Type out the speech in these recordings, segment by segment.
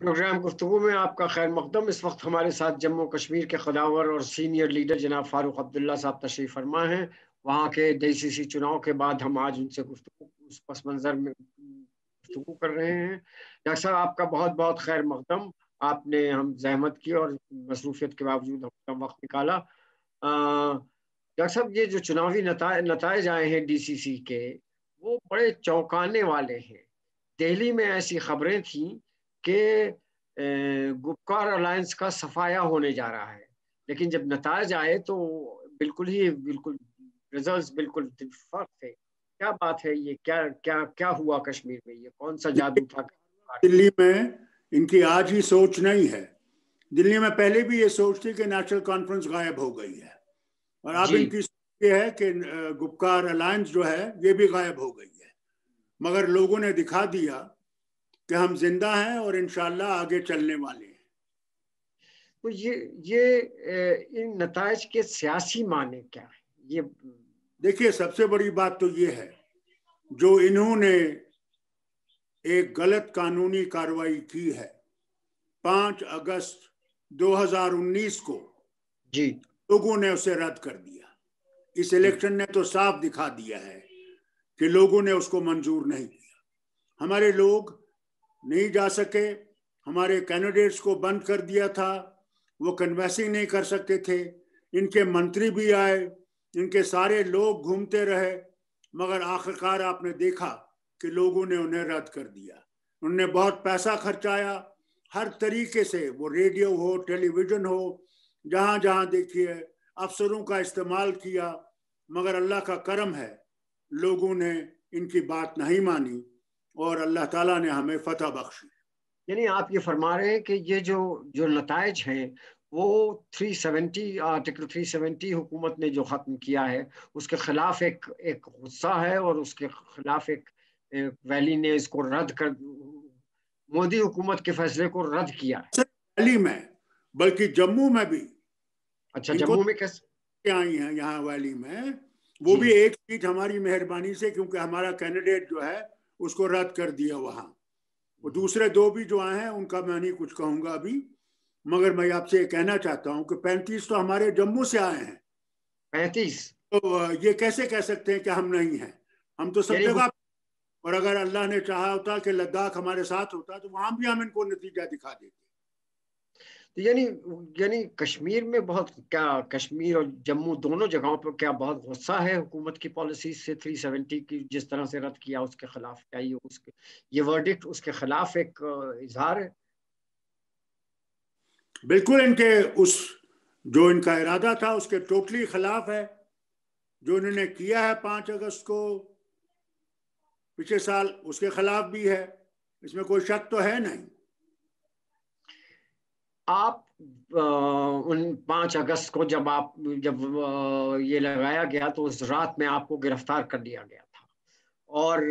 Programme गुफ्तु में आपका खैर मकदम इस वक्त हमारे साथ जम्मू कश्मीर के खदावर और सीनियर लीडर जनाब फारूक अब्दुल्ला साहब तशरीफ फरमा हैं वहाँ के डी चुनाव के बाद हम आज उनसे गुफ्तु उस पस मंज़र में गुफ्तु कर रहे हैं डॉक्टर साहब आपका बहुत बहुत खैर मकदम आपने हम जहमत की और मसरूफियत के बावजूद अपना वक्त निकाला डॉक्टर साहब ये जो चुनावी नतज आए हैं डी के वो बड़े चौंकाने वाले हैं दिल्ली में ऐसी खबरें थीं कि गुपकार अलायंस का सफाया होने जा रहा है लेकिन जब नतज आए तो बिल्कुल ही बिल्कुल रिजल्ट्स बिल्कुल फर्क थे क्या बात है ये क्या क्या क्या हुआ कश्मीर में ये कौन सा जादू था दिल्ली में इनकी आज ही सोच नहीं है दिल्ली में पहले भी ये सोच थी कि नेशनल कॉन्फ्रेंस गायब हो गई है और अब इनकी सोच ये है कि गुप्कार अलायंस जो है ये भी गायब हो गई है मगर लोगों ने दिखा दिया कि हम जिंदा हैं और इन आगे चलने वाले हैं तो ये ये इन नतज के सियासी माने क्या है ये देखिए सबसे बड़ी बात तो ये है जो इन्होंने एक गलत कानूनी कार्रवाई की है पांच अगस्त 2019 को जी लोगों ने उसे रद्द कर दिया इस इलेक्शन ने तो साफ दिखा दिया है कि लोगों ने उसको मंजूर नहीं किया हमारे लोग नहीं जा सके हमारे कैंडिडेट्स को बंद कर दिया था वो कन्वेंसिंग नहीं कर सकते थे इनके मंत्री भी आए इनके सारे लोग घूमते रहे मगर आखिरकार आपने देखा कि लोगों ने उन्हें रद्द कर दिया उनने बहुत पैसा खर्चाया हर तरीके से वो रेडियो हो टेलीविज़न हो जहाँ जहाँ देखिए अफसरों का इस्तेमाल किया मगर अल्लाह का करम है लोगों ने इनकी बात नहीं मानी और अल्लाह ताला ने हमें फतह बख्शी यानी आप ये फरमा रहे हैं कि ये जो जो नतज हैं वो 370 आर्टिकल 370 हुकूमत ने जो ख़त्म किया है उसके खिलाफ एक एक गुस्सा है और उसके खिलाफ एक, एक वैली ने इसको रद्द कर मोदी हुकूमत के फैसले को रद्द किया वैली में बल्कि जम्मू में भी अच्छा जम्मू में कैसे आई हैं यहाँ वैली में वो भी एक सीट हमारी मेहरबानी से क्योंकि हमारा कैंडिडेट जो है उसको रद्द कर दिया वहां वो दूसरे दो भी जो आए हैं उनका मैं नहीं कुछ कहूंगा अभी मगर मैं आपसे ये कहना चाहता हूँ कि पैंतीस तो हमारे जम्मू से आए हैं पैंतीस तो ये कैसे कह सकते हैं कि हम नहीं हैं हम तो सब जगह और अगर अल्लाह ने चाहा होता कि लद्दाख हमारे साथ होता तो वहां भी हम इनको नतीजा दिखा देते तो यानी यानी कश्मीर में बहुत क्या कश्मीर और जम्मू दोनों जगहों पर क्या बहुत गुस्सा है हुकूमत की पॉलिसी से 370 की जिस तरह से रद्द किया उसके खिलाफ क्या ये उसके ये वर्डिक्ट उसके खिलाफ एक इजहार है बिल्कुल इनके उस जो इनका इरादा था उसके टोटली खिलाफ है जो इन्होंने किया है पांच अगस्त को पिछले साल उसके खिलाफ भी है इसमें कोई शक तो है नहीं आप उन पाँच अगस्त को जब आप जब ये लगाया गया तो उस रात में आपको गिरफ्तार कर लिया गया था और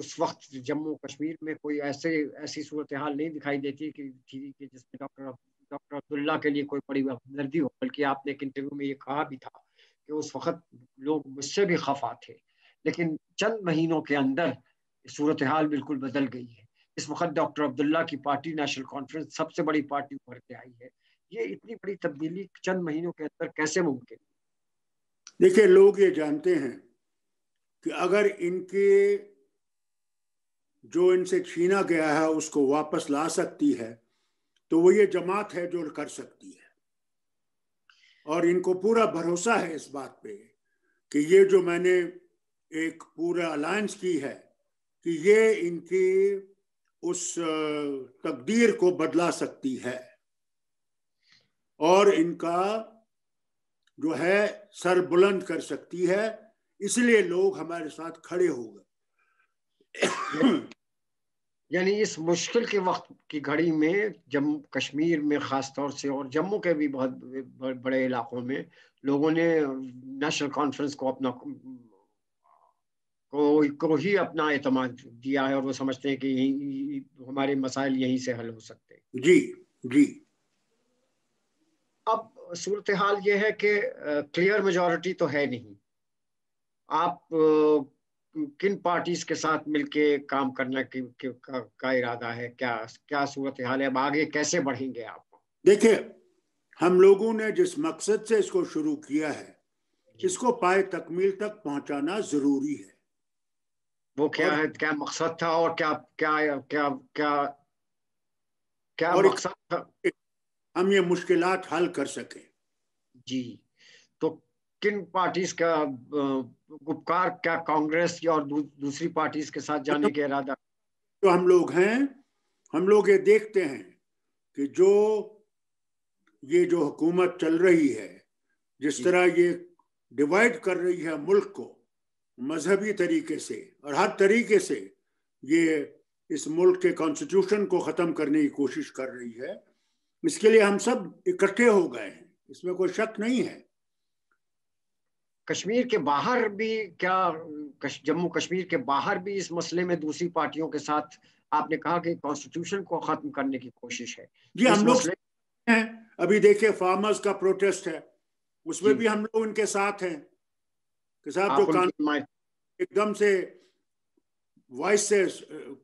उस वक्त जम्मू कश्मीर में कोई ऐसे ऐसी सूरत हाल नहीं दिखाई देती कि थी कि जिसमें डॉक्टर डॉक्टर अब्दुल्ला के लिए कोई बड़ी हमदर्दी हो बल्कि आपने एक इंटरव्यू में ये कहा भी था कि उस वक्त लोग मुझसे भी खफा थे लेकिन चंद महीनों के अंदर सूरत हाल बिल्कुल बदल गई है इस वक्त डॉक्टर अब्दुल्ला की पार्टी नेशनल कॉन्फ्रेंस सबसे बड़ी पार्टी उभर के आई है ये इतनी बड़ी तब्दीली चंद महीनों के अंदर कैसे मुमकिन देखिए लोग ये जानते हैं कि अगर इनके जो इनसे छीना गया है उसको वापस ला सकती है तो वो ये जमात है जो कर सकती है और इनको पूरा भरोसा है इस बात पे कि ये जो मैंने एक पूरा अलायंस की है कि ये इनकी उस तकदीर को बदला सकती है और इनका जो है सर बुलंद कर सकती है इसलिए लोग हमारे साथ खड़े हो गए यानी इस मुश्किल के वक्त की घड़ी में जम्मू कश्मीर में ख़ास तौर से और जम्मू के भी बहुत बड़े इलाकों में लोगों ने नेशनल कॉन्फ्रेंस को अपना को ही अपना एतमाद दिया है और वो समझते हैं कि यही हमारे मसाइल यहीं से हल हो सकते हैं जी जी अब सूरत हाल ये है कि क्लियर मेजोरिटी तो है नहीं आप किन पार्टीज के साथ मिलके काम करने की, की का, का इरादा है क्या क्या सूरत हाल है अब आगे कैसे बढ़ेंगे आप देखिए हम लोगों ने जिस मकसद से इसको शुरू किया है इसको पाए तकमील तक पहुंचाना जरूरी है वो क्या है क्या मकसद था और क्या क्या क्या क्या क्या, मकसद था हम ये मुश्किल हल कर सके जी तो किन पार्टीज का उपकार क्या कांग्रेस और दू, दूसरी पार्टीज के साथ जाने तो के इरादा तो हम लोग हैं हम लोग ये देखते हैं कि जो ये जो हुकूमत चल रही है जिस तरह ये डिवाइड कर रही है मुल्क को मजहबी तरीके से और हर तरीके से ये इस मुल्क के कॉन्स्टिट्यूशन को ख़त्म करने की कोशिश कर रही है इसके लिए हम सब इकट्ठे हो गए हैं इसमें कोई शक नहीं है कश्मीर के बाहर भी क्या जम्मू कश्मीर के बाहर भी इस मसले में दूसरी पार्टियों के साथ आपने कहा कि कॉन्स्टिट्यूशन को खत्म करने की कोशिश है जी हम लोग हैं अभी देखिए फार्मर्स का प्रोटेस्ट है उसमें भी हम लोग उनके साथ हैं कि साहब जो कानून एकदम से वॉइस से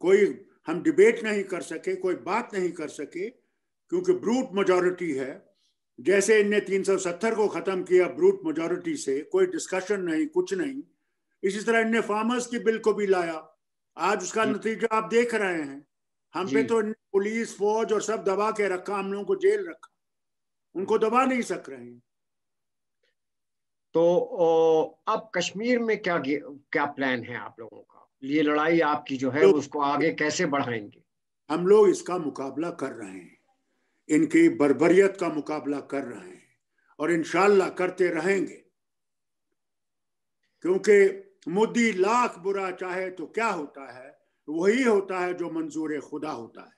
कोई हम डिबेट नहीं कर सके कोई बात नहीं कर सके क्योंकि ब्रूट मेजोरिटी है जैसे इनने 370 को खत्म किया ब्रूट मेजोरिटी से कोई डिस्कशन नहीं कुछ नहीं इसी तरह इनने फार्मर्स की बिल को भी लाया आज उसका नतीजा आप देख रहे हैं हम पे तो पुलिस फौज और सब दबा के रखा हम लोगों को जेल रखा उनको दबा नहीं सक रहे हैं तो अब कश्मीर में क्या क्या प्लान है आप लोगों का ये लड़ाई आपकी जो है तो उसको आगे कैसे बढ़ाएंगे हम लोग इसका मुकाबला कर रहे हैं इनकी बर्बरियत का मुकाबला कर रहे हैं और इनशाला करते रहेंगे क्योंकि मोदी लाख बुरा चाहे तो क्या होता है वही होता है जो मंजूर खुदा होता है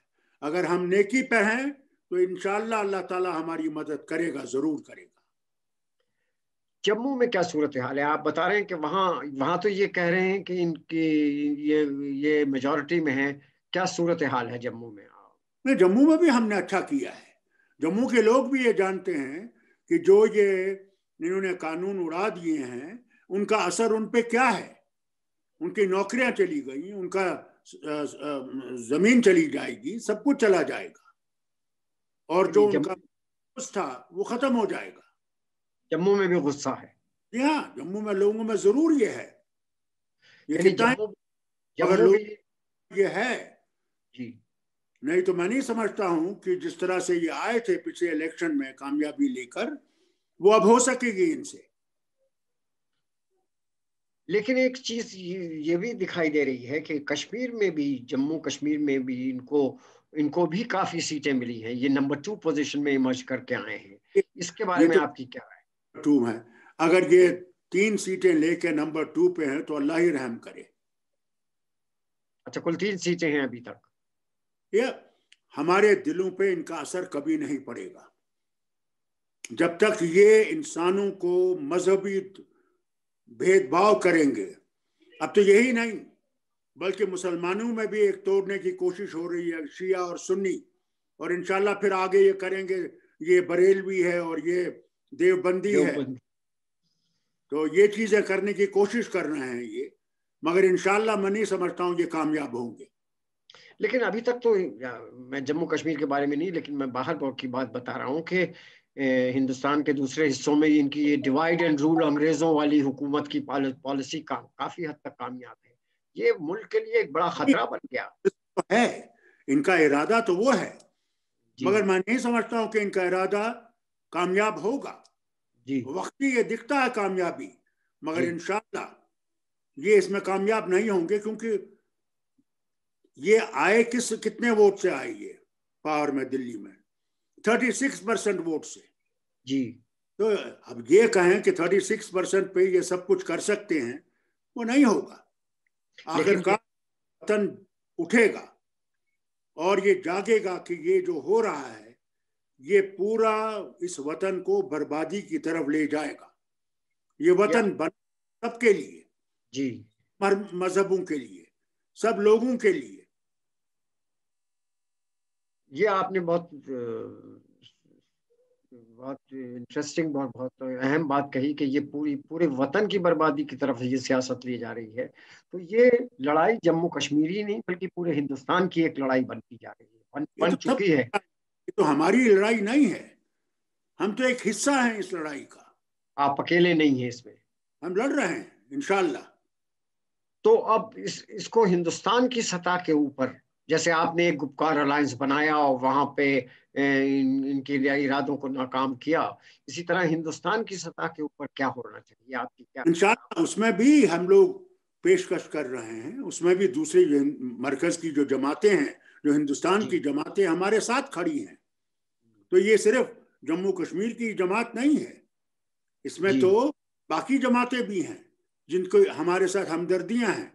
अगर हम नेकी पे हैं तो इनशाला अल्लाह ताला हमारी मदद करेगा जरूर करेगा जम्मू में क्या सूरत हाल है आप बता रहे हैं कि वहाँ वहाँ तो ये कह रहे हैं कि इनकी ये ये मेजोरिटी में है क्या सूरत हाल है जम्मू में नहीं जम्मू में भी हमने अच्छा किया है जम्मू के लोग भी ये जानते हैं कि जो ये इन्होंने कानून उड़ा दिए हैं उनका असर उन पे क्या है उनकी नौकरियां चली गई उनका जमीन चली जाएगी सब कुछ चला जाएगा और जो उनका था वो खत्म हो जाएगा जम्मू में भी गुस्सा है जी हाँ जम्मू में लोगों में जरूर ये है ये ये है जी नहीं तो मैं नहीं समझता हूं कि जिस तरह से ये आए थे पिछले इलेक्शन में कामयाबी लेकर वो अब हो सकेगी इनसे लेकिन एक चीज ये भी दिखाई दे रही है कि कश्मीर में भी जम्मू कश्मीर में भी इनको इनको भी काफी सीटें मिली हैं ये नंबर टू पोजीशन में इमर्ज करके आए हैं इसके बारे में तो, आपकी क्या राय टू है अगर ये तीन सीटें लेके नंबर टू पे हैं तो अल्लाह ही रहम करे अच्छा कुल तीन सीटें हैं अभी तक ये हमारे दिलों पे इनका असर कभी नहीं पड़ेगा जब तक ये इंसानों को मजहबी भेदभाव करेंगे अब तो यही नहीं बल्कि मुसलमानों में भी एक तोड़ने की कोशिश हो रही है शिया और सुन्नी और इनशाला फिर आगे ये करेंगे ये बरेलवी है और ये देवबंदी है तो ये चीजें करने की कोशिश कर रहे हैं ये मगर इनशाला मैं नहीं समझता हूँ ये कामयाब होंगे लेकिन अभी तक तो मैं जम्मू कश्मीर के बारे में नहीं लेकिन मैं बाहर की बात बता रहा हूँ कि हिंदुस्तान के दूसरे हिस्सों में इनकी ये डिवाइड एंड रूल अंग्रेजों वाली हुकूमत की पॉलिसी का, काफी हद तक कामयाब है ये मुल्क के लिए एक बड़ा खतरा बन गया तो है इनका इरादा तो वो है मगर मैं नहीं समझता हूँ कि इनका इरादा कामयाब होगा वक्ती ये दिखता है कामयाबी मगर इनशाला ये इसमें कामयाब नहीं होंगे क्योंकि ये आए किस कितने वोट से आई ये पावर में दिल्ली में थर्टी सिक्स परसेंट वोट से जी तो अब ये कहें कि थर्टी सिक्स परसेंट पे ये सब कुछ कर सकते हैं वो नहीं होगा आखिरकार वतन उठेगा और ये जागेगा कि ये जो हो रहा है ये पूरा इस वतन को बर्बादी की तरफ ले जाएगा ये वतन बन सबके लिए जी मजहबों के लिए सब लोगों के लिए ये आपने बहुत बहुत इंटरेस्टिंग बहुत बहुत अहम बात कही कि ये पूरी पूरे वतन की बर्बादी की तरफ ये सियासत ली जा रही है तो ये लड़ाई जम्मू कश्मीर ही नहीं बल्कि पूरे हिंदुस्तान की एक लड़ाई बनती जा रही है बन, तो बन तो चुकी है तो हमारी लड़ाई नहीं है हम तो एक हिस्सा हैं इस लड़ाई का आप अकेले नहीं है इसमें हम लड़ रहे हैं इनशाला तो अब इस इसको हिंदुस्तान की सतह के ऊपर जैसे आपने एक गुप्कार अलायंस बनाया और वहां पे इन, इनके इरादों को नाकाम किया इसी तरह हिंदुस्तान की सतह के ऊपर क्या होना चाहिए आपकी क्या इंशाल्लाह उसमें भी हम लोग पेशकश कर रहे हैं उसमें भी दूसरी मरकज की जो जमातें हैं जो हिंदुस्तान की जमातें हमारे साथ खड़ी हैं तो ये सिर्फ जम्मू कश्मीर की जमात नहीं है इसमें तो बाकी जमातें भी हैं जिनको हमारे साथ हमदर्दियां हैं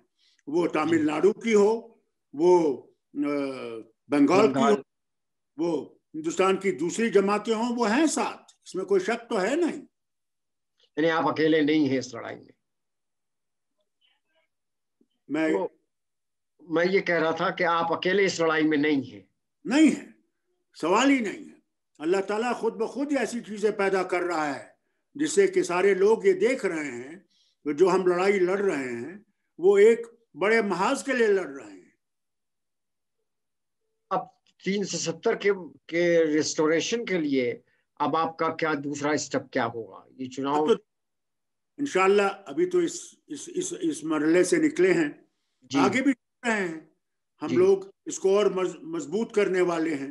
वो तमिलनाडु की हो वो बंगाल की हो वो हिंदुस्तान की दूसरी जमातें हो वो हैं साथ इसमें कोई शक तो है नहीं यानी आप अकेले नहीं हैं इस लड़ाई में मैं मैं ये कह रहा था कि आप अकेले इस लड़ाई में नहीं हैं नहीं है सवाल ही नहीं है अल्लाह ताला खुद ब खुद ऐसी चीज़ें पैदा कर रहा है जिससे कि सारे लोग ये देख रहे हैं तो जो हम लड़ाई लड़ रहे हैं वो एक बड़े महाज के लिए लड़ रहे हैं अब तीन सौ सत्तर के के रेस्टोरेशन के लिए अब आपका क्या दूसरा स्टेप क्या होगा ये चुनाव तो इनशाला अभी तो इस इस इस इस मरले से निकले हैं आगे भी रहे हैं हम लोग इसको और मजबूत करने वाले हैं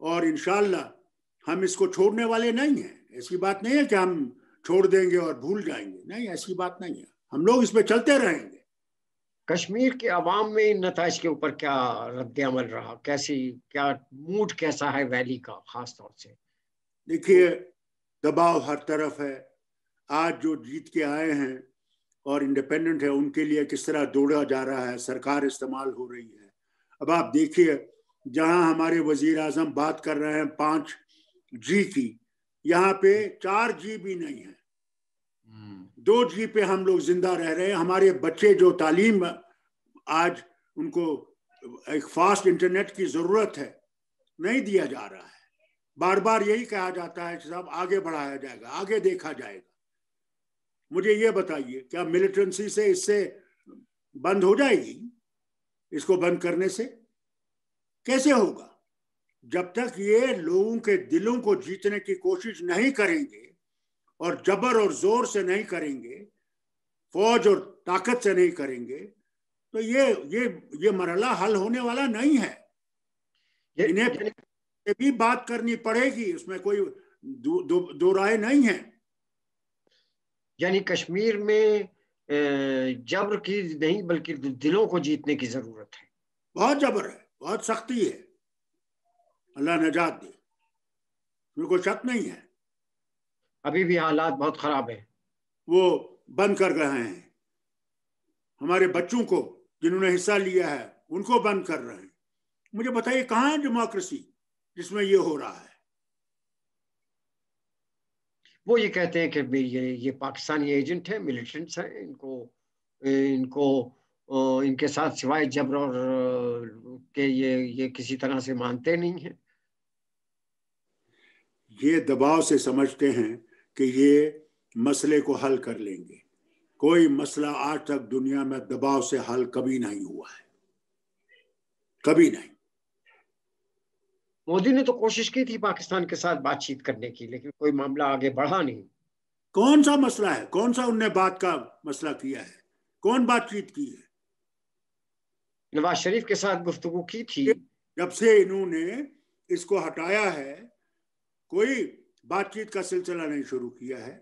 और इन हम इसको छोड़ने वाले नहीं हैं ऐसी बात नहीं है कि हम छोड़ देंगे और भूल जाएंगे नहीं ऐसी बात नहीं है हम लोग इसमें चलते रहेंगे कश्मीर के आवाम में इन नतज के ऊपर क्या रद्द अमल रहा कैसी क्या मूड कैसा है वैली का खास तौर से देखिए दबाव हर तरफ है आज जो जीत के आए हैं और इंडिपेंडेंट है उनके लिए किस तरह दौड़ा जा रहा है सरकार इस्तेमाल हो रही है अब आप देखिए जहां हमारे वजीर आजम बात कर रहे हैं पांच जी की यहाँ पे चार जी भी नहीं है हम्म। दो जी पे हम लोग जिंदा रह रहे हैं हमारे बच्चे जो तालीम आज उनको एक फास्ट इंटरनेट की जरूरत है नहीं दिया जा रहा है बार बार यही कहा जाता है साहब आगे बढ़ाया जाएगा आगे देखा जाएगा मुझे ये बताइए क्या मिलिटेंसी से इससे बंद हो जाएगी इसको बंद करने से कैसे होगा जब तक ये लोगों के दिलों को जीतने की कोशिश नहीं करेंगे और जबर और जोर से नहीं करेंगे फौज और ताकत से नहीं करेंगे तो ये ये ये मरला हल होने वाला नहीं है इन्हें भी बात करनी पड़ेगी उसमें कोई दो, दो, दो राय नहीं है यानी कश्मीर में जबर की नहीं बल्कि दिलों को जीतने की जरूरत है बहुत जबर है बहुत सख्ती है अल्लाह नजात दे उसमें कोई शक नहीं है अभी भी हालात बहुत खराब है वो बंद कर रहे हैं हमारे बच्चों को जिन्होंने हिस्सा लिया है उनको बंद कर रहे हैं मुझे बताइए कहाँ है डेमोक्रेसी जिसमें ये हो रहा है वो ये कहते हैं कि ये ये पाकिस्तानी एजेंट है मिलिटेंट्स हैं इनको इनको इनके साथ सिवाय जबर और के ये ये किसी तरह से मानते नहीं है ये दबाव से समझते हैं कि ये मसले को हल कर लेंगे कोई मसला आज तक दुनिया में दबाव से हल कभी नहीं हुआ है कभी नहीं मोदी ने तो कोशिश की थी पाकिस्तान के साथ बातचीत करने की लेकिन कोई मामला आगे बढ़ा नहीं कौन सा मसला है कौन सा उनने बात का मसला किया है कौन बातचीत की है नवाज शरीफ के साथ गुफ्तु की थी जब से इन्होंने इसको हटाया है कोई बातचीत का सिलसिला नहीं शुरू किया है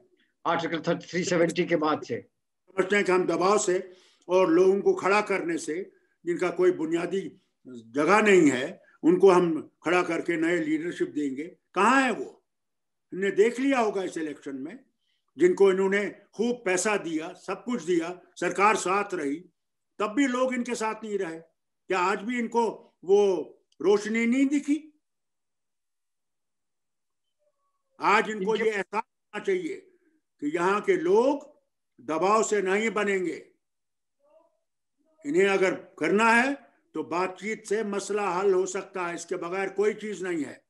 आर्टिकल थ्री सेवेंटी के बाद से समझते हैं कि हम दबाव से और लोगों को खड़ा करने से जिनका कोई बुनियादी जगह नहीं है उनको हम खड़ा करके नए लीडरशिप देंगे कहाँ है वो इन्हें देख लिया होगा इस इलेक्शन में जिनको इन्होंने खूब पैसा दिया सब कुछ दिया सरकार साथ रही तब भी लोग इनके साथ नहीं रहे क्या आज भी इनको वो रोशनी नहीं दिखी आज इनको ये एहसास होना चाहिए कि यहाँ के लोग दबाव से नहीं बनेंगे इन्हें अगर करना है तो बातचीत से मसला हल हो सकता है इसके बगैर कोई चीज नहीं है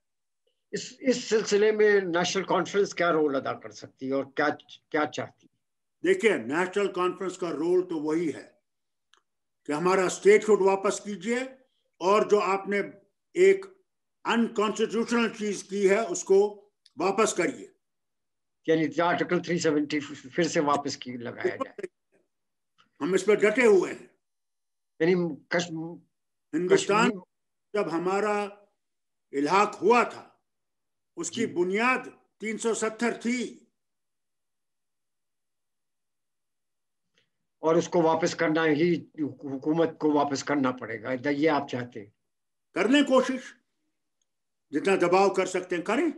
इस इस सिलसिले में नेशनल कॉन्फ्रेंस क्या रोल अदा कर सकती है और क्या क्या चाहती है देखिए नेशनल कॉन्फ्रेंस का रोल तो वही है कि हमारा स्टेटहुड वापस कीजिए और जो आपने एक अनकॉन्स्टिट्यूशनल चीज की है उसको वापस करिए यानी आर्टिकल 370 फिर से वापस की लगाया जाए हम इस पर डटे हुए हैं यानी हिंदुस्तान जब हमारा इलाक हुआ था उसकी बुनियाद 370 थी और उसको वापस करना ही हुकूमत को वापस करना पड़ेगा ये आप चाहते हैं कर लें कोशिश जितना दबाव कर सकते हैं करें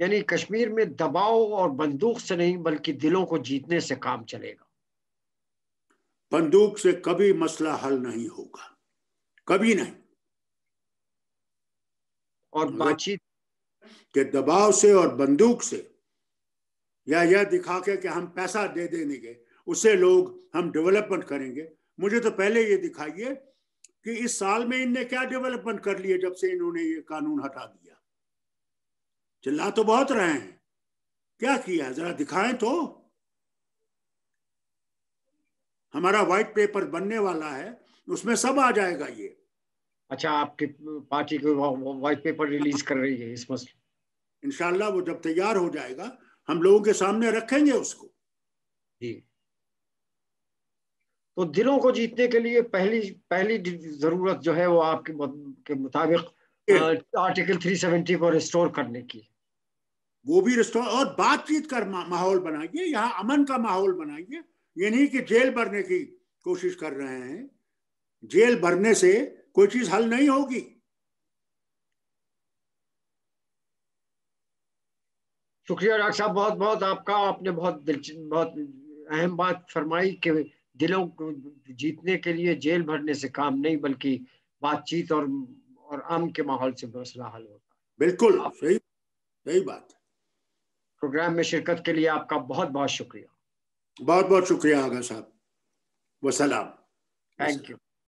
यानी कश्मीर में दबाव और बंदूक से नहीं बल्कि दिलों को जीतने से काम चलेगा बंदूक से कभी मसला हल नहीं होगा कभी नहीं और मतलब बातचीत के दबाव से और बंदूक से या यह दिखा के कि हम पैसा दे देंगे उसे लोग हम डेवलपमेंट करेंगे मुझे तो पहले ये दिखाइए कि इस साल में इनने क्या डेवलपमेंट कर लिए जब से इन्होंने ये कानून हटा दिया चिल्ला तो बहुत रहे हैं क्या किया जरा दिखाएं तो हमारा व्हाइट पेपर बनने वाला है उसमें सब आ जाएगा ये अच्छा आपकी पार्टी को व्हाइट पेपर रिलीज कर रही है इस मसले इनशाला वो जब तैयार हो जाएगा हम लोगों के सामने रखेंगे उसको जी तो दिलों को जीतने के लिए पहली पहली जरूरत जो है वो आपके के मुताबिक आर्टिकल 370 को रिस्टोर करने की वो भी रिस्टोर और बातचीत कर मा, माहौल बनाइए यहाँ अमन का माहौल बनाइए ये नहीं कि जेल भरने की कोशिश कर रहे हैं जेल भरने से कोई चीज हल नहीं होगी शुक्रिया डॉक्टर साहब बहुत बहुत आपका आपने बहुत बहुत अहम बात फरमाई कि दिलों को जीतने के लिए जेल भरने से काम नहीं बल्कि बातचीत और और आम के माहौल से मसला हल होता है बिल्कुल सही सही बात प्रोग्राम में शिरकत के लिए आपका बहुत बहुत शुक्रिया बहुत बहुत शुक्रिया आगा साहब वसलाम थैंक यू